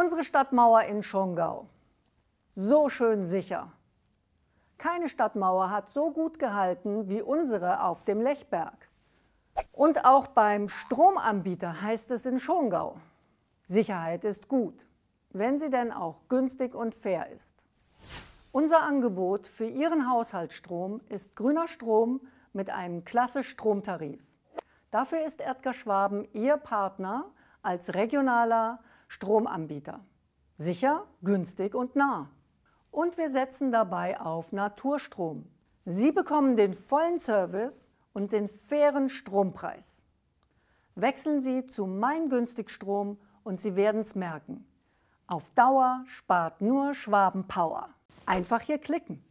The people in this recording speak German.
Unsere Stadtmauer in Schongau. So schön sicher. Keine Stadtmauer hat so gut gehalten wie unsere auf dem Lechberg. Und auch beim Stromanbieter heißt es in Schongau. Sicherheit ist gut, wenn sie denn auch günstig und fair ist. Unser Angebot für Ihren Haushaltsstrom ist grüner Strom mit einem Klasse-Stromtarif. Dafür ist Erdgas Schwaben Ihr Partner als regionaler Stromanbieter. Sicher, günstig und nah. Und wir setzen dabei auf Naturstrom. Sie bekommen den vollen Service und den fairen Strompreis. Wechseln Sie zu Mein Günstig Strom und Sie werden es merken. Auf Dauer spart nur Schwaben Power. Einfach hier klicken.